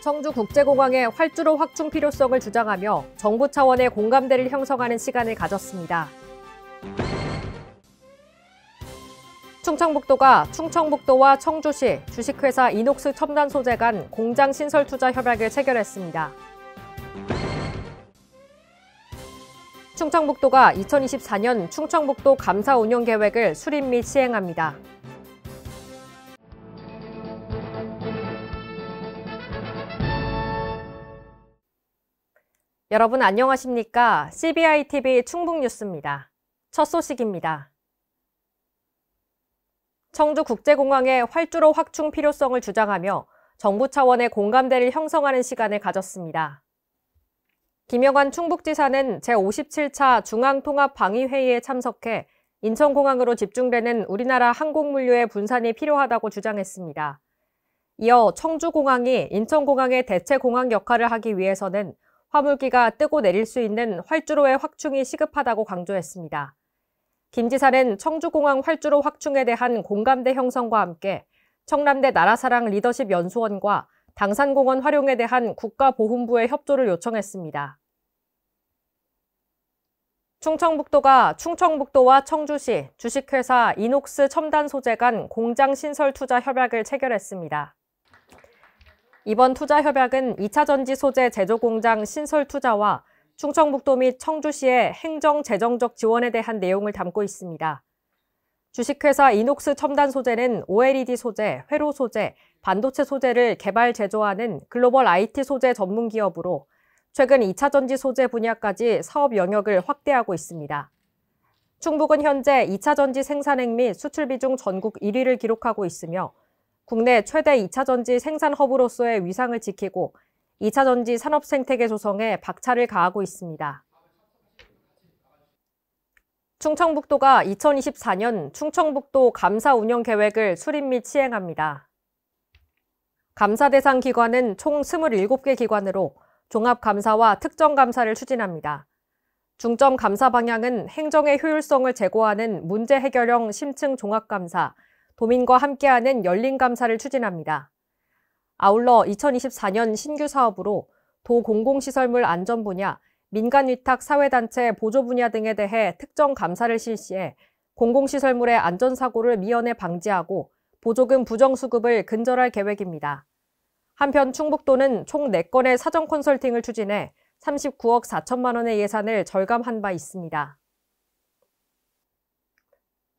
청주국제공항의 활주로 확충 필요성을 주장하며 정부 차원의 공감대를 형성하는 시간을 가졌습니다. 충청북도가 충청북도와 청주시, 주식회사 이녹스 첨단 소재 간 공장 신설 투자 협약을 체결했습니다. 충청북도가 2024년 충청북도 감사 운영 계획을 수립 및 시행합니다. 여러분 안녕하십니까? CBI TV 충북뉴스입니다. 첫 소식입니다. 청주국제공항의 활주로 확충 필요성을 주장하며 정부 차원의 공감대를 형성하는 시간을 가졌습니다. 김영환 충북지사는 제57차 중앙통합방위회의에 참석해 인천공항으로 집중되는 우리나라 항공물류의 분산이 필요하다고 주장했습니다. 이어 청주공항이 인천공항의 대체 공항 역할을 하기 위해서는 화물기가 뜨고 내릴 수 있는 활주로의 확충이 시급하다고 강조했습니다. 김 지사는 청주공항 활주로 확충에 대한 공감대 형성과 함께 청남대 나라사랑 리더십 연수원과 당산공원 활용에 대한 국가보훈부의 협조를 요청했습니다. 충청북도가 충청북도와 청주시 주식회사 이녹스 첨단 소재 간 공장 신설 투자 협약을 체결했습니다. 이번 투자 협약은 2차 전지 소재 제조 공장 신설 투자와 충청북도 및 청주시의 행정 재정적 지원에 대한 내용을 담고 있습니다. 주식회사 이녹스 첨단 소재는 OLED 소재, 회로 소재, 반도체 소재를 개발 제조하는 글로벌 IT 소재 전문 기업으로 최근 2차 전지 소재 분야까지 사업 영역을 확대하고 있습니다. 충북은 현재 2차 전지 생산액 및 수출 비중 전국 1위를 기록하고 있으며 국내 최대 2차 전지 생산 허브로서의 위상을 지키고 2차 전지 산업 생태계 조성에 박차를 가하고 있습니다. 충청북도가 2024년 충청북도 감사 운영 계획을 수립 및 시행합니다. 감사 대상 기관은 총 27개 기관으로 종합감사와 특정감사를 추진합니다. 중점 감사 방향은 행정의 효율성을 제고하는 문제 해결형 심층 종합감사, 도민과 함께하는 열린 감사를 추진합니다. 아울러 2024년 신규 사업으로 도 공공시설물 안전 분야, 민간 위탁 사회단체 보조 분야 등에 대해 특정 감사를 실시해 공공시설물의 안전사고를 미연에 방지하고 보조금 부정수급을 근절할 계획입니다. 한편 충북도는 총 4건의 사전 컨설팅을 추진해 39억 4천만 원의 예산을 절감한 바 있습니다.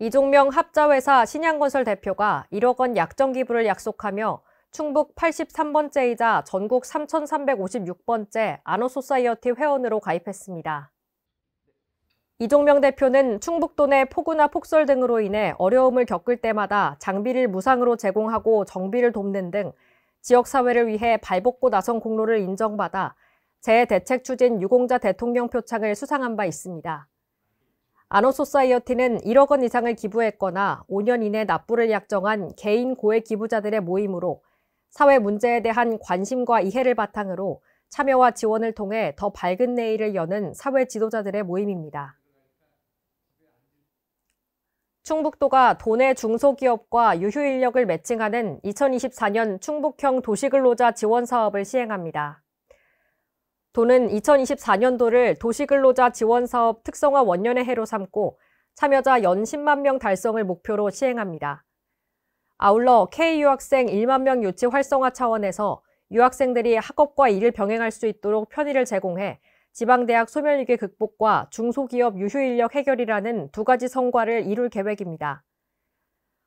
이종명 합자회사 신양건설 대표가 1억 원 약정 기부를 약속하며 충북 83번째이자 전국 3,356번째 아노소사이어티 회원으로 가입했습니다. 이종명 대표는 충북도 내 폭우나 폭설 등으로 인해 어려움을 겪을 때마다 장비를 무상으로 제공하고 정비를 돕는 등 지역사회를 위해 발벗고 나선 공로를 인정받아 재대책 추진 유공자 대통령 표창을 수상한 바 있습니다. 아노소사이어티는 1억 원 이상을 기부했거나 5년 이내 납부를 약정한 개인 고액 기부자들의 모임으로 사회 문제에 대한 관심과 이해를 바탕으로 참여와 지원을 통해 더 밝은 내일을 여는 사회 지도자들의 모임입니다. 충북도가 도내 중소기업과 유휴인력을 매칭하는 2024년 충북형 도시근로자 지원 사업을 시행합니다. 도는 2024년도를 도시근로자 지원사업 특성화 원년의 해로 삼고 참여자 연 10만 명 달성을 목표로 시행합니다. 아울러 K-유학생 1만 명 유치 활성화 차원에서 유학생들이 학업과 일을 병행할 수 있도록 편의를 제공해 지방대학 소멸위기 극복과 중소기업 유휴인력 해결이라는 두 가지 성과를 이룰 계획입니다.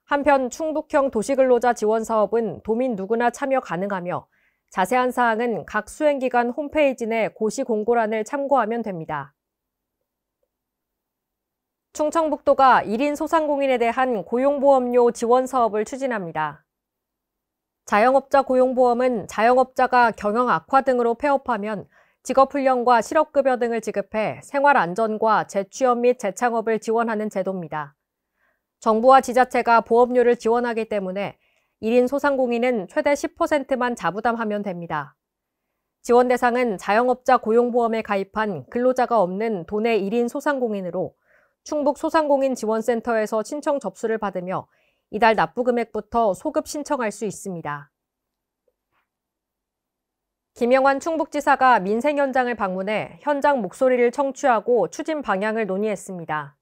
한편 충북형 도시근로자 지원 사업은 도민 누구나 참여 가능하며 자세한 사항은 각 수행기관 홈페이지 내 고시공고란을 참고하면 됩니다. 충청북도가 1인 소상공인에 대한 고용보험료 지원 사업을 추진합니다. 자영업자 고용보험은 자영업자가 경영 악화 등으로 폐업하면 직업훈련과 실업급여 등을 지급해 생활안전과 재취업 및 재창업을 지원하는 제도입니다. 정부와 지자체가 보험료를 지원하기 때문에 1인 소상공인은 최대 10%만 자부담하면 됩니다. 지원 대상은 자영업자 고용보험에 가입한 근로자가 없는 도내 1인 소상공인으로 충북 소상공인 지원센터에서 신청 접수를 받으며 이달 납부 금액부터 소급 신청할 수 있습니다. 김영환 충북지사가 민생 현장을 방문해 현장 목소리를 청취하고 추진 방향을 논의했습니다.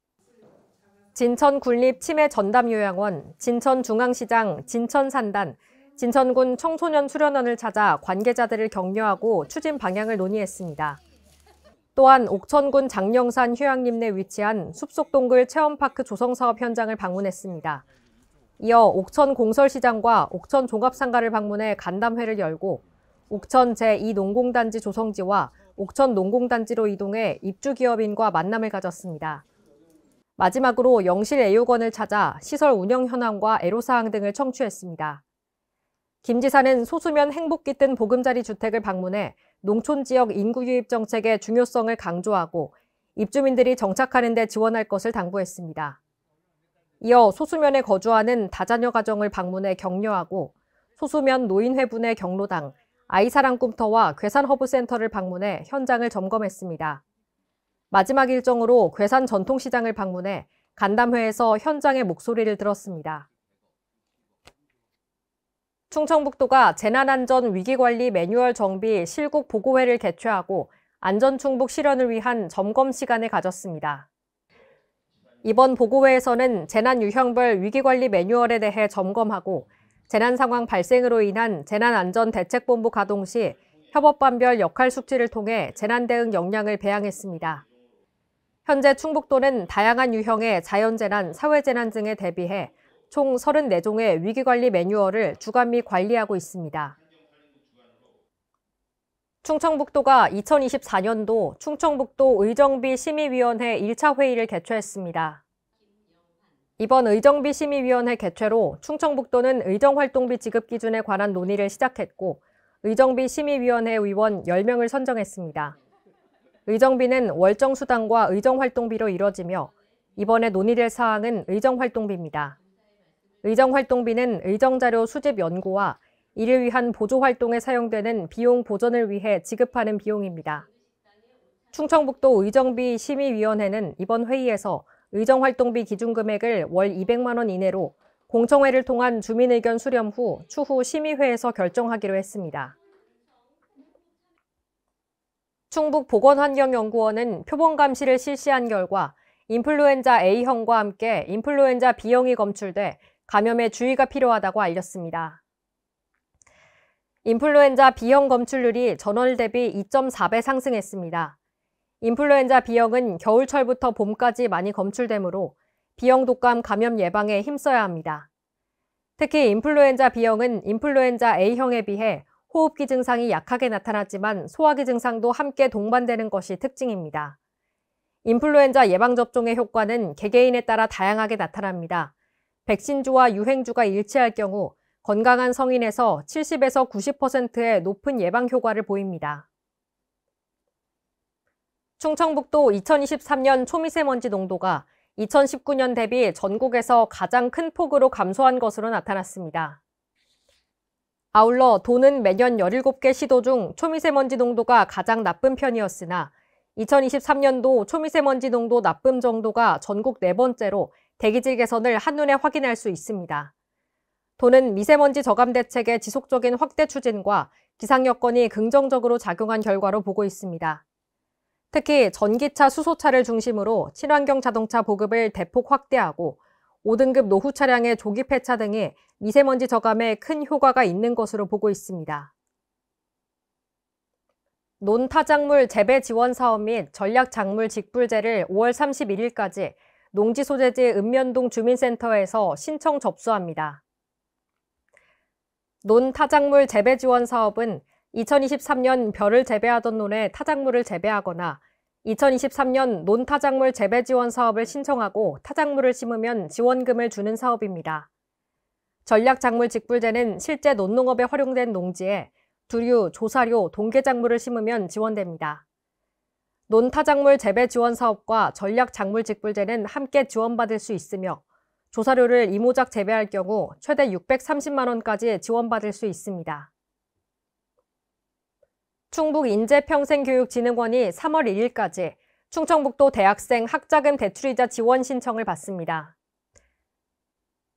진천군립치매전담요양원, 진천중앙시장, 진천산단, 진천군 청소년 수련원을 찾아 관계자들을 격려하고 추진 방향을 논의했습니다. 또한 옥천군 장령산 휴양림내 위치한 숲속동굴 체험파크 조성사업 현장을 방문했습니다. 이어 옥천 공설시장과 옥천 종합상가를 방문해 간담회를 열고 옥천 제2농공단지 조성지와 옥천 농공단지로 이동해 입주기업인과 만남을 가졌습니다. 마지막으로 영실 애요원을 찾아 시설 운영 현황과 애로사항 등을 청취했습니다. 김 지사는 소수면 행복기 뜬 보금자리 주택을 방문해 농촌 지역 인구 유입 정책의 중요성을 강조하고 입주민들이 정착하는 데 지원할 것을 당부했습니다. 이어 소수면에 거주하는 다자녀 가정을 방문해 격려하고 소수면 노인회분의 경로당, 아이사랑 꿈터와 괴산허브센터를 방문해 현장을 점검했습니다. 마지막 일정으로 괴산 전통시장을 방문해 간담회에서 현장의 목소리를 들었습니다. 충청북도가 재난안전 위기관리 매뉴얼 정비 실국 보고회를 개최하고 안전충북 실현을 위한 점검 시간을 가졌습니다. 이번 보고회에서는 재난 유형별 위기관리 매뉴얼에 대해 점검하고 재난 상황 발생으로 인한 재난안전대책본부 가동 시 협업반별 역할 숙지를 통해 재난 대응 역량을 배양했습니다. 현재 충북도는 다양한 유형의 자연재난, 사회재난 등에 대비해 총 34종의 위기관리 매뉴얼을 주관및 관리하고 있습니다. 충청북도가 2024년도 충청북도 의정비 심의위원회 1차 회의를 개최했습니다. 이번 의정비 심의위원회 개최로 충청북도는 의정활동비 지급 기준에 관한 논의를 시작했고 의정비 심의위원회 의원 10명을 선정했습니다. 의정비는 월정수당과 의정활동비로 이뤄지며 이번에 논의될 사항은 의정활동비입니다. 의정활동비는 의정자료 수집 연구와 이를 위한 보조활동에 사용되는 비용 보전을 위해 지급하는 비용입니다. 충청북도 의정비 심의위원회는 이번 회의에서 의정활동비 기준금액을 월 200만 원 이내로 공청회를 통한 주민의견 수렴 후 추후 심의회에서 결정하기로 했습니다. 충북보건환경연구원은 표본 감시를 실시한 결과 인플루엔자 A형과 함께 인플루엔자 B형이 검출돼 감염에 주의가 필요하다고 알렸습니다. 인플루엔자 B형 검출률이 전월 대비 2.4배 상승했습니다. 인플루엔자 B형은 겨울철부터 봄까지 많이 검출되므로 B형 독감 감염 예방에 힘써야 합니다. 특히 인플루엔자 B형은 인플루엔자 A형에 비해 호흡기 증상이 약하게 나타났지만 소화기 증상도 함께 동반되는 것이 특징입니다. 인플루엔자 예방접종의 효과는 개개인에 따라 다양하게 나타납니다. 백신주와 유행주가 일치할 경우 건강한 성인에서 70에서 90%의 높은 예방 효과를 보입니다. 충청북도 2023년 초미세먼지 농도가 2019년 대비 전국에서 가장 큰 폭으로 감소한 것으로 나타났습니다. 아울러 도는 매년 17개 시도 중 초미세먼지 농도가 가장 나쁜 편이었으나 2023년도 초미세먼지 농도 나쁨 정도가 전국 네 번째로 대기질 개선을 한눈에 확인할 수 있습니다. 도는 미세먼지 저감 대책의 지속적인 확대 추진과 기상 여건이 긍정적으로 작용한 결과로 보고 있습니다. 특히 전기차, 수소차를 중심으로 친환경 자동차 보급을 대폭 확대하고 5등급 노후 차량의 조기 폐차 등이 미세먼지 저감에 큰 효과가 있는 것으로 보고 있습니다. 논타작물 재배 지원 사업 및 전략작물 직불제를 5월 31일까지 농지소재지 읍면동 주민센터에서 신청 접수합니다. 논타작물 재배 지원 사업은 2023년 벼를 재배하던 논에 타작물을 재배하거나 2023년 논타작물 재배 지원 사업을 신청하고 타작물을 심으면 지원금을 주는 사업입니다. 전략작물 직불제는 실제 논농업에 활용된 농지에 두류, 조사료, 동계작물을 심으면 지원됩니다. 논타작물 재배 지원 사업과 전략작물 직불제는 함께 지원받을 수 있으며 조사료를 이모작 재배할 경우 최대 630만 원까지 지원받을 수 있습니다. 충북인재평생교육진흥원이 3월 1일까지 충청북도 대학생 학자금 대출이자 지원 신청을 받습니다.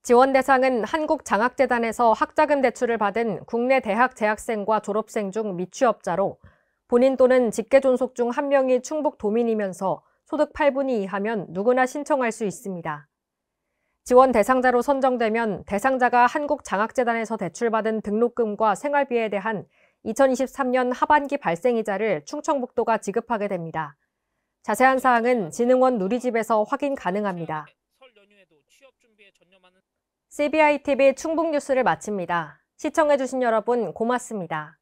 지원 대상은 한국장학재단에서 학자금 대출을 받은 국내 대학 재학생과 졸업생 중 미취업자로 본인 또는 직계존속 중 한 명이 충북 도민이면서 소득 8분위 이하면 누구나 신청할 수 있습니다. 지원 대상자로 선정되면 대상자가 한국장학재단에서 대출받은 등록금과 생활비에 대한 2023년 하반기 발생이자를 충청북도가 지급하게 됩니다. 자세한 사항은 진흥원 누리집에서 확인 가능합니다. CBI TV 충북 뉴스를 마칩니다. 시청해주신 여러분 고맙습니다.